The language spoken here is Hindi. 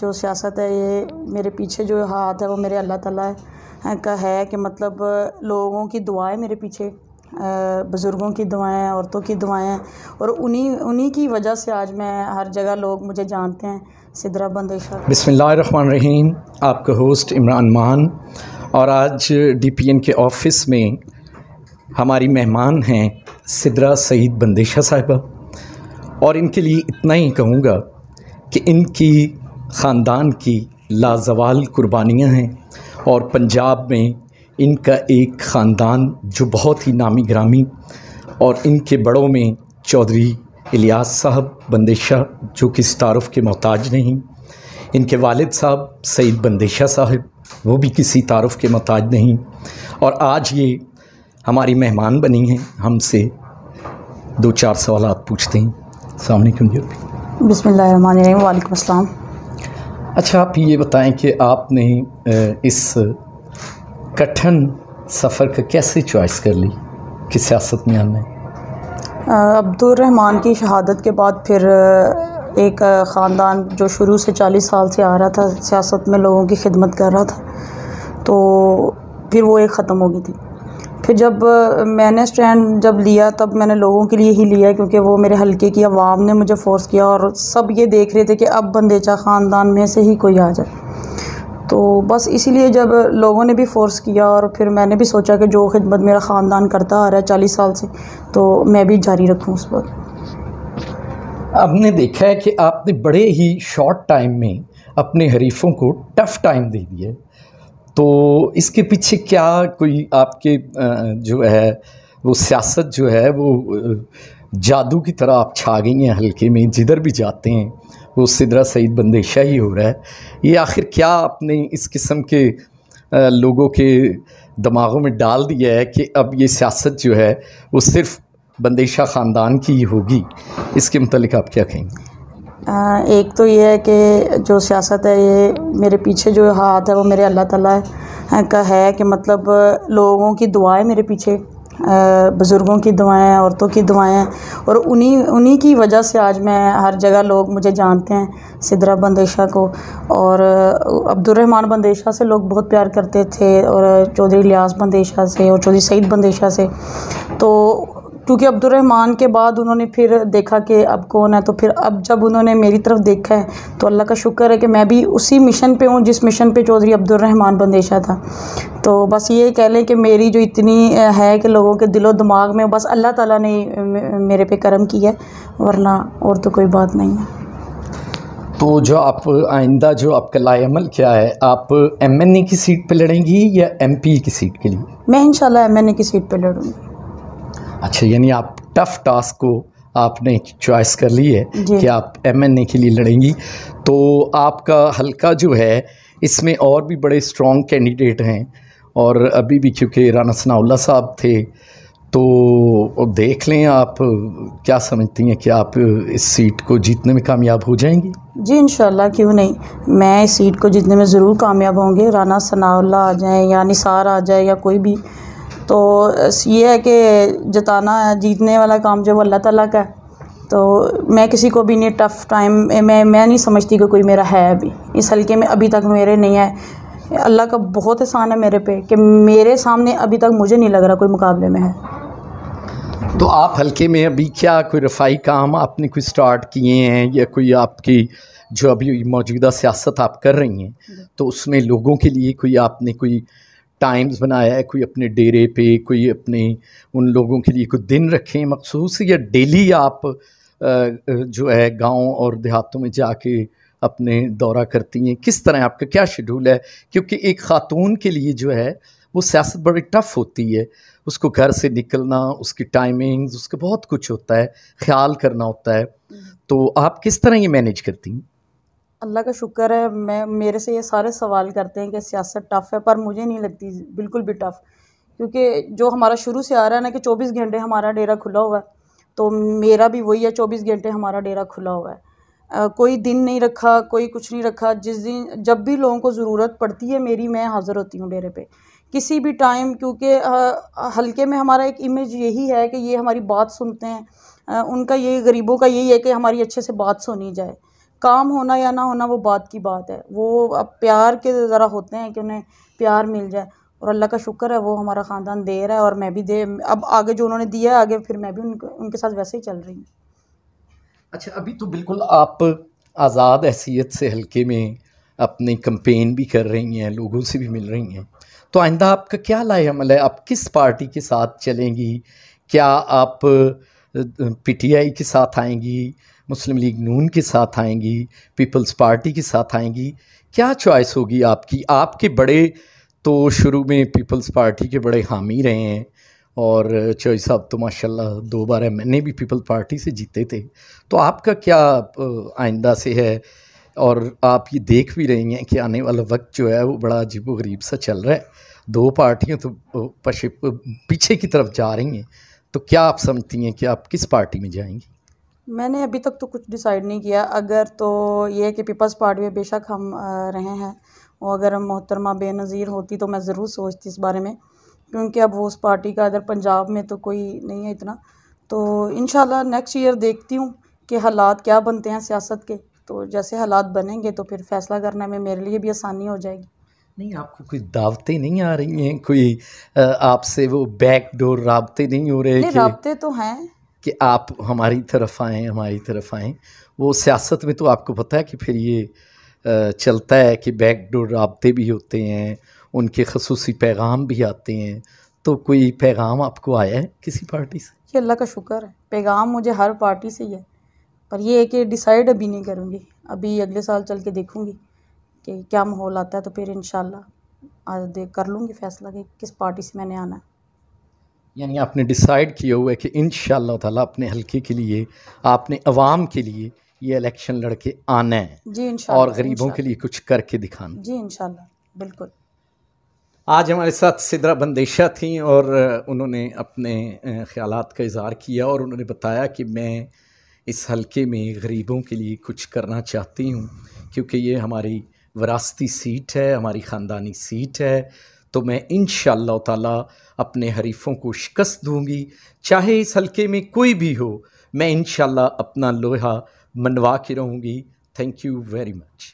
जो सियासत है ये मेरे पीछे जो हाथ है वो मेरे अल्लाह ताला है का है कि मतलब लोगों की दुआएं मेरे पीछे बुज़ुर्गों की दुआएं औरतों की दुआएं हैं और उन्हीं उन्हीं की वजह से आज मैं हर जगह लोग मुझे जानते हैं सिदरा बंदेशा बिसमान रहीम आपका होस्ट इमरान मान और आज डीपीएन के ऑफिस में हमारी मेहमान हैं सिदरा सईद बंदेशा साहिबा और इनके लिए इतना ही कहूँगा कि इनकी ख़ानदान की लाजवाल कुर्बानियाँ हैं और पंजाब में इनका एक ख़ानदान जो बहुत ही नामी ग्रामी और इनके बड़ों में चौधरी इलियास साहब बंदेशा जो कि तारफ़ के मोहताज नहीं इनके वालिद साहब सईद बंदेशा साहब वो भी किसी तारफ़ के मोहताज नहीं और आज ये हमारी मेहमान बनी हैं हमसे दो चार सवाल पूछते हैं सामने क्यों बसमिल वालेकाम अच्छा आप ये बताएं कि आपने इस कठिन सफ़र का कैसे चॉइस कर ली कि सियासत में आने है अब्दुलरहमान की शहादत के बाद फिर एक ख़ानदान जो शुरू से चालीस साल से आ रहा था सियासत में लोगों की खिदमत कर रहा था तो फिर वो एक ख़त्म हो गई थी फिर जब मैंने स्टैंड जब लिया तब मैंने लोगों के लिए ही लिया क्योंकि वो मेरे हल्के की आवाम ने मुझे फोर्स किया और सब ये देख रहे थे कि अब बंदेचा ख़ानदान में से ही कोई आ जाए तो बस इसीलिए जब लोगों ने भी फोर्स किया और फिर मैंने भी सोचा कि जो खिदमत मेरा ख़ानदान करता आ रहा है चालीस साल से तो मैं भी जारी रखूँ उस पर आपने देखा है कि आपने बड़े ही शॉर्ट टाइम में अपने हरीफों को टफ़ टाइम दे दिया तो इसके पीछे क्या कोई आपके जो है वो सियासत जो है वो जादू की तरह आप छा गई हैं हल्के में जिधर भी जाते हैं वो सिदरा सईद बंदेशा ही हो रहा है ये आखिर क्या आपने इस किस्म के लोगों के दिमागों में डाल दिया है कि अब ये सियासत जो है वो सिर्फ बंदेशा ख़ानदान की ही होगी इसके मतलब आप क्या कहेंगे एक तो ये है कि जो सियासत है ये मेरे पीछे जो हाथ है वो मेरे अल्लाह ताला है का है कि मतलब लोगों की दुआएं मेरे पीछे बुज़ुर्गों की दुआएं औरतों की दुआएं और उन्हीं उन्हीं की वजह से आज मैं हर जगह लोग मुझे जानते हैं सिदरा बंदेशा को और अब्दुलरहमान बंदेशा से लोग बहुत प्यार करते थे और चौधरी लियास बंदेशा से और चौधरी सईद बंदेशा से तो क्योंकि अब्दुलरहमान के बाद उन्होंने फिर देखा कि अब कौन है तो फिर अब जब उन्होंने मेरी तरफ देखा है तो अल्लाह का शुक्र है कि मैं भी उसी मिशन पे हूँ जिस मिशन पे चौधरी अब्दुलरहमान बंदेशा था तो बस ये कह लें कि मेरी जो इतनी है कि लोगों के दिलो दिमाग में बस अल्लाह ताला ने मेरे पे करम किया है वरना और तो कोई बात नहीं है तो जो आप आइंदा जो आपका लाइमल क्या है आप एमएनए की सीट पर लड़ेंगी या एमपी की सीट के लिए मैं इंशाल्लाह एमएनए की सीट पर लड़ूंगी अच्छा यानी आप टफ टास्क को आपने चॉइस कर ली है कि आप एमएनए के लिए लड़ेंगी तो आपका हल्का जो है इसमें और भी बड़े स्ट्रॉन्ग कैंडिडेट हैं और अभी भी क्योंकि राना सनाउल्ला साहब थे तो देख लें आप क्या समझती हैं कि आप इस सीट को जीतने में कामयाब हो जाएंगी जी इन क्यों नहीं मैं इस सीट को जीतने में ज़रूर कामयाब होंगे राना सनाउल्ला आ जाए या निसार आ जाए या कोई भी तो ये है कि जताना जीतने वाला काम जो अल्लाह ताला का है तो मैं किसी को भी नहीं टफ़ टाइम मैं मैं नहीं समझती कि कोई मेरा है अभी इस हल्के में अभी तक मेरे नहीं है अल्लाह का बहुत एहसान है मेरे पे कि मेरे सामने अभी तक मुझे नहीं लग रहा कोई मुकाबले में है तो आप हल्के में अभी क्या कोई रफाई काम आपने कोई स्टार्ट किए हैं या कोई आपकी जो अभी मौजूदा सियासत आप कर रही हैं तो उसमें लोगों के लिए कोई आपने कोई टाइम्स बनाया है कोई अपने डेरे पे कोई अपने उन लोगों के लिए कोई दिन रखें मखसूस या डेली आप जो है गांव और देहातों में जाके अपने दौरा करती हैं किस तरह आपका क्या शेड्यूल है क्योंकि एक ख़ातून के लिए जो है वो सियासत बड़ी टफ़ होती है उसको घर से निकलना उसकी टाइमिंग्स उसका बहुत कुछ होता है ख्याल करना होता है हम्म। तो आप किस तरह ये मैनेज करती हैं अल्लाह का शुक्र है मैं मेरे से ये सारे सवाल करते हैं कि सियासत टफ़ है पर मुझे नहीं लगती बिल्कुल भी टफ़ क्योंकि जो हमारा शुरू से आ रहा है ना कि चौबीस घंटे हमारा डेरा खुला हुआ है तो मेरा भी वही है चौबीस घंटे हमारा डेरा खुला हुआ है आ, कोई दिन नहीं रखा कोई कुछ नहीं रखा जिस दिन जब भी लोगों को ज़रूरत पड़ती है मेरी मैं हाज़िर होती हूँ डेरे पे किसी भी टाइम क्योंकि हल्के में हमारा एक इमेज यही है कि ये हमारी बात सुनते हैं आ, उनका यही गरीबों का यही है कि हमारी अच्छे से बात सुनी जाए काम होना या ना होना वो बात की बात है वो अब प्यार के ज़रा होते हैं कि उन्हें प्यार मिल जाए और अल्लाह का शुक्र है वो हमारा ख़ानदान दे रहा है और मैं भी दे अब आगे जो उन्होंने दिया है आगे फिर मैं भी उनके उनके साथ वैसे ही चल रही हूँ अच्छा अभी तो बिल्कुल आप आज़ाद हैसीयत से हल्के में अपने कंपेन भी कर रही हैं लोगों से भी मिल रही हैं तो आइंदा आपका क्या लाल है आप किस पार्टी के साथ चलेंगी क्या आप पीटीआई के साथ आएंगी मुस्लिम लीग नून के साथ आएंगी पीपल्स पार्टी के साथ आएंगी क्या चॉइस होगी आपकी आपके बड़े तो शुरू में पीपल्स पार्टी के बड़े हामी रहे हैं और चौई साहब तो माशाल्लाह दो बार है मैंने भी पीपल पार्टी से जीते थे तो आपका क्या आइंदा से है और आप ये देख भी रही हैं कि आने वाला वक्त जो है वो बड़ा अजीब गरीब सा चल रहा है दो पार्टियाँ तो पीछे की तरफ जा रही हैं तो क्या आप समझती हैं कि आप किस पार्टी में जाएंगी मैंने अभी तक तो कुछ डिसाइड नहीं किया अगर तो ये कि पीपल्स पार्टी में बेशक हम रहे हैं और अगर हम मोहतरमा बेनज़ीर होती तो मैं ज़रूर सोचती इस बारे में क्योंकि अब वो उस पार्टी का अगर पंजाब में तो कोई नहीं है इतना तो इन नेक्स्ट ईयर देखती हूँ कि हालात क्या बनते हैं सियासत के तो जैसे हालात बनेंगे तो फिर फ़ैसला करने में मेरे लिए भी आसानी हो जाएगी नहीं आपको कोई दावतें नहीं आ रही हैं कोई आपसे वो बैक डोर रबते नहीं हो रहे रबते तो हैं कि आप हमारी तरफ आएँ हमारी तरफ आएँ वो सियासत में तो आपको पता है कि फिर ये चलता है कि बैक डोर रबते भी होते हैं उनके खसूसी पैगाम भी आते हैं तो कोई पैगाम आपको आया है किसी पार्टी से ये अल्लाह का शुक्र है पैगाम मुझे हर पार्टी से ही है पर ये कि डिसाइड अभी नहीं करूँगी अभी अगले साल चल के देखूँगी कि क्या माहौल आता है तो फिर इन आज देख कर लूँगी फैसला कि किस पार्टी से मैंने आना है यानी आपने डिसाइड किया हुआ है कि इन ताला अपने हलके के लिए आपने अवाम के लिए ये इलेक्शन लड़के आना है जी इंशाल्लाह और गरीबों के लिए कुछ करके दिखाना जी इंशाल्लाह बिल्कुल आज हमारे साथ सिदरा बंदेशा थी और उन्होंने अपने ख्याल का इजहार किया और उन्होंने बताया कि मैं इस हलके में गरीबों के लिए कुछ करना चाहती हूँ क्योंकि ये हमारी वरासती सीट है हमारी ख़ानदानी सीट है तो मैं इन ताला अपने हरीफों को शिकस्त दूंगी चाहे इस हलके में कोई भी हो मैं इन अपना लोहा मनवा के रहूँगी थैंक यू वेरी मच